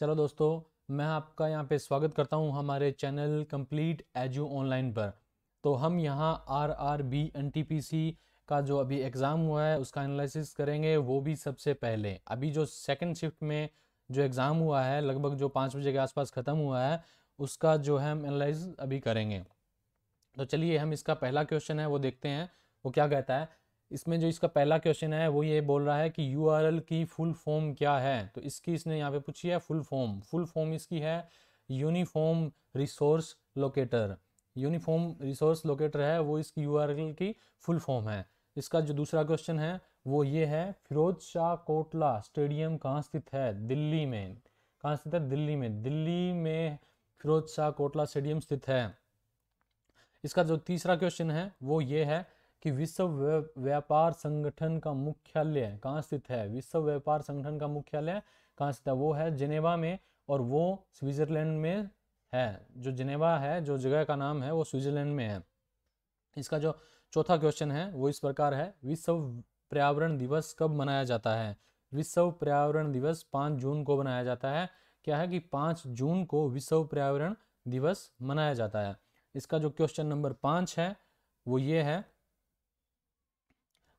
चलो दोस्तों मैं आपका यहाँ पे स्वागत करता हूँ हमारे चैनल कंप्लीट एजु ऑनलाइन पर तो हम यहाँ R R B N T P C का जो अभी एग्ज़ाम हुआ है उसका एनालिसिस करेंगे वो भी सबसे पहले अभी जो सेकंड शिफ्ट में जो एग्ज़ाम हुआ है लगभग जो पाँच बजे के आसपास ख़त्म हुआ है उसका जो है हम एनालाइज अभी करेंगे तो चलिए हम इसका पहला क्वेश्चन है वो देखते हैं वो क्या कहता है इसमें जो इसका पहला क्वेश्चन है वो ये बोल रहा है कि यू की फुल फॉर्म क्या है तो इसकी इसने यहाँ पे पूछी है फुल फॉर्म फुल फॉर्म इसकी है uniform resource locator uniform resource locator है वो इसकी यू की फुल फॉर्म है इसका जो दूसरा क्वेश्चन है वो ये है फिरोज शाह कोटला स्टेडियम कहाँ स्थित है दिल्ली में कहाँ स्थित है दिल्ली में दिल्ली में फिरोज शाह कोटला स्टेडियम स्थित है इसका जो तीसरा क्वेश्चन है वो ये है कि विश्व व्यापार संगठन का मुख्यालय कहाँ स्थित है विश्व व्यापार संगठन का मुख्यालय कहाँ स्थित है वो है जिनेवा में और वो स्विट्जरलैंड में है जो जिनेवा है जो जगह का नाम है वो स्विट्जरलैंड में है इसका जो चौथा क्वेश्चन है वो इस प्रकार है विश्व पर्यावरण दिवस कब मनाया जाता है विश्व पर्यावरण दिवस पाँच जून को मनाया जाता है क्या है कि पाँच जून को विश्व पर्यावरण दिवस मनाया जाता है इसका जो क्वेश्चन नंबर पाँच है वो ये है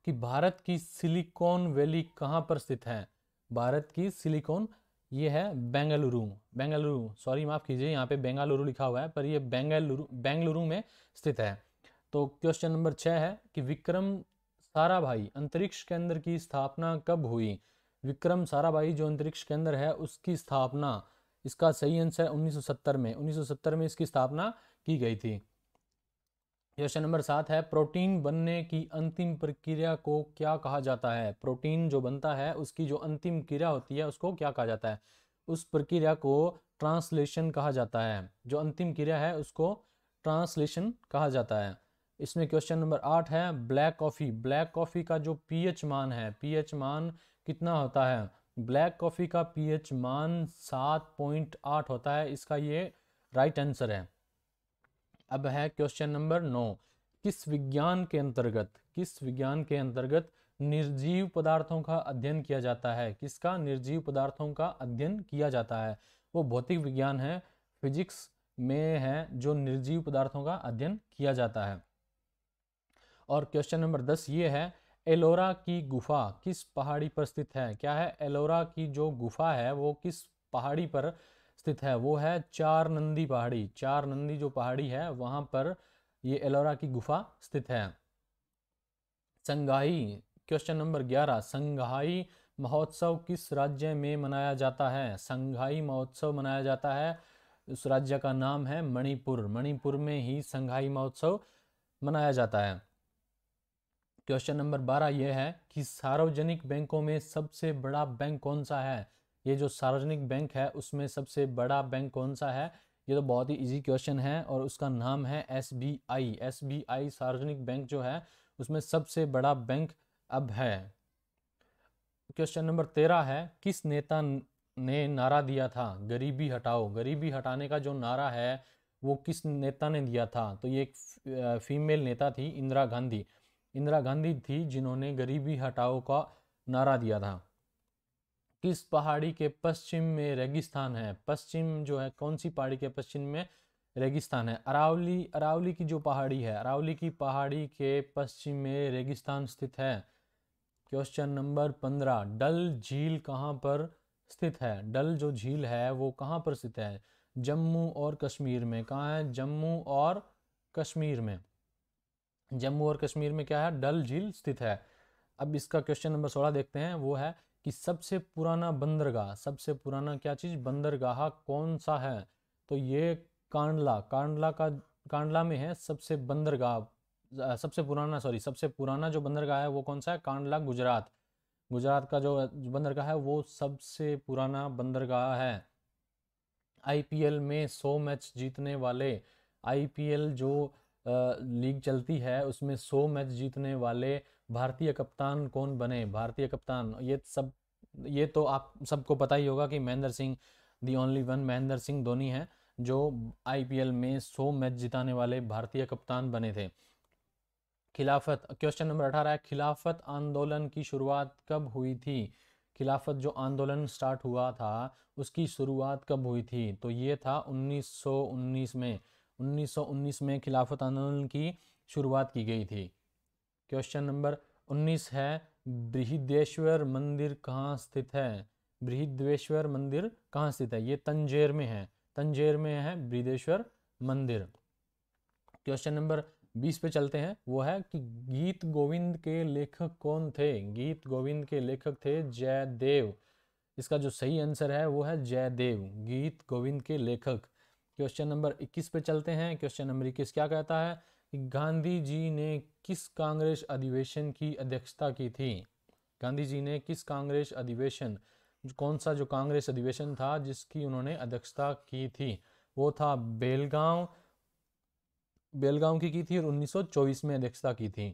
कि भारत की सिलिकॉन वैली कहाँ पर स्थित है भारत की सिलिकॉन ये है बेंगलुरु बेंगलुरु सॉरी माफ़ कीजिए यहाँ पे बेंगलुरु लिखा हुआ है पर ये बेंगलुरु बेंगलुरु में स्थित है तो क्वेश्चन नंबर छः है कि विक्रम साराभाई अंतरिक्ष केंद्र की स्थापना कब हुई विक्रम साराभाई जो अंतरिक्ष केंद्र है उसकी स्थापना इसका सही आंसर 1970 में 1970 में इसकी स्थापना की गई थी क्वेश्चन नंबर सात है प्रोटीन बनने की अंतिम प्रक्रिया को क्या कहा जाता है प्रोटीन जो बनता है उसकी जो अंतिम क्रिया होती है उसको क्या कहा जाता है उस प्रक्रिया को ट्रांसलेशन कहा जाता है जो अंतिम क्रिया है उसको ट्रांसलेशन कहा जाता है इसमें क्वेश्चन नंबर आठ है ब्लैक कॉफ़ी ब्लैक कॉफ़ी का जो पीएच मान है पीएच मान कितना होता है ब्लैक कॉफ़ी का पीएच मान सात पॉइंट आठ होता है इसका ये राइट आंसर है अब है क्वेश्चन नंबर नौ किस विज्ञान के अंतर्गत किस विज्ञान के अंतर्गत निर्जीव पदार्थों का अध्ययन किया जाता है किसका निर्जीव पदार्थों का अध्ययन किया जाता है वो भौतिक विज्ञान है फिजिक्स में है जो निर्जीव पदार्थों का अध्ययन किया जाता है और क्वेश्चन नंबर दस ये है एलोरा की गुफा किस पहाड़ी पर स्थित है क्या है एलोरा की जो गुफा है वो किस पहाड़ी पर स्थित है वो है चार नंदी पहाड़ी चार नंदी जो पहाड़ी है वहां पर ये एलोरा की गुफा स्थित है संघाई क्वेश्चन नंबर ग्यारह संघाई महोत्सव किस राज्य में मनाया जाता है संघाई महोत्सव मनाया जाता है उस राज्य का नाम है मणिपुर मणिपुर में ही संघाई महोत्सव मनाया जाता है क्वेश्चन नंबर बारह यह है कि सार्वजनिक बैंकों में सबसे बड़ा बैंक कौन सा है ये जो सार्वजनिक बैंक है उसमें सबसे बड़ा बैंक कौन सा है ये तो बहुत ही इजी क्वेश्चन है और उसका नाम है S B I S B I सार्वजनिक बैंक जो है उसमें सबसे बड़ा बैंक अब है क्वेश्चन नंबर तेरह है किस नेता ने नारा दिया था गरीबी हटाओ गरीबी हटाने का जो नारा है वो किस नेता ने दिया था तो ये एक फीमेल नेता थी इंदिरा गांधी इंदिरा गांधी थी जिन्होंने गरीबी हटाओ का नारा दिया था किस पहाड़ी के पश्चिम में रेगिस्तान है पश्चिम जो है कौन सी पहाड़ी के पश्चिम में रेगिस्तान है अरावली अरावली की जो पहाड़ी है अरावली की पहाड़ी के पश्चिम में रेगिस्तान स्थित है क्वेश्चन नंबर पंद्रह डल झील कहाँ पर स्थित है डल जो झील है वो कहाँ पर स्थित है जम्मू और कश्मीर में कहाँ है जम्मू और कश्मीर में जम्मू और कश्मीर में क्या है डल झील स्थित है अब इसका क्वेश्चन नंबर सोलह देखते हैं वो है कि सबसे पुराना बंदरगाह सबसे पुराना क्या चीज़ बंदरगाह कौन सा है तो ये कांडला कांडला का कांडला में है सबसे बंदरगाह सबसे पुराना सॉरी सबसे पुराना जो बंदरगाह है वो कौन सा है कांडला गुजरात गुजरात का जो बंदरगाह है वो सबसे पुराना बंदरगाह है आईपीएल में सौ मैच जीतने वाले आईपीएल जो लीग चलती है उसमें सौ मैच जीतने वाले भारतीय कप्तान कौन बने भारतीय कप्तान ये सब ये तो आप सबको पता ही होगा कि Mahendra Singh the only one Mahendra Singh Dhoni हैं जो आईपीएल में 100 मैच जिताने वाले भारतीय कप्तान बने थे खिलाफत क्वेश्चन नंबर अठारह है खिलाफत आंदोलन की शुरुआत कब हुई थी खिलाफत जो आंदोलन स्टार्ट हुआ था उसकी शुरुआत कब हुई थी तो ये था 1919 में 1919 में खिलाफत आंदोलन की शुरुआत की गई थी क्वेश्चन नंबर 19 है बृहदेश्वर मंदिर कहाँ स्थित है बृहदेश्वर मंदिर कहाँ स्थित है ये तंजेर में है तंजेर में है बृहदेश्वर मंदिर क्वेश्चन नंबर बीस पे चलते हैं वो है कि गीत गोविंद के लेखक कौन थे गीत गोविंद के लेखक थे जयदेव इसका जो सही आंसर है वो है जयदेव गीत गोविंद के लेखक क्वेश्चन नंबर 21 पे चलते हैं क्वेश्चन नंबर 21 क्या कहता है गांधी जी ने किस कांग्रेस अधिवेशन की अध्यक्षता की थी गांधी जी ने किस कांग्रेस अधिवेशन कौन सा जो कांग्रेस अधिवेशन था जिसकी उन्होंने अध्यक्षता की थी वो था बेलगांव बेलगांव की की थी और 1924 में अध्यक्षता की थी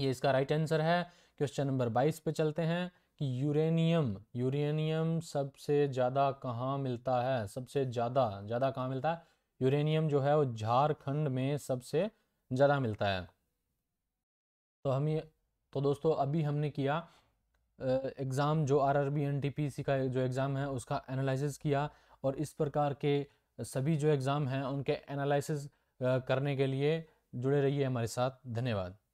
ये इसका राइट आंसर है क्वेश्चन नंबर 22 पे चलते हैं कि यूरेनियम यूरेनियम सबसे ज़्यादा कहाँ मिलता है सबसे ज़्यादा ज़्यादा कहाँ मिलता है यूरेनियम जो है वो झारखंड में सबसे ज़्यादा मिलता है तो हम ये तो दोस्तों अभी हमने किया एग्ज़ाम जो R R B N T P C का जो एग्ज़ाम है उसका एनालिसिस किया और इस प्रकार के सभी जो एग्ज़ाम हैं उनके एनालिसिस करने के लिए जुड़े रहिए हमारे साथ धन्यवाद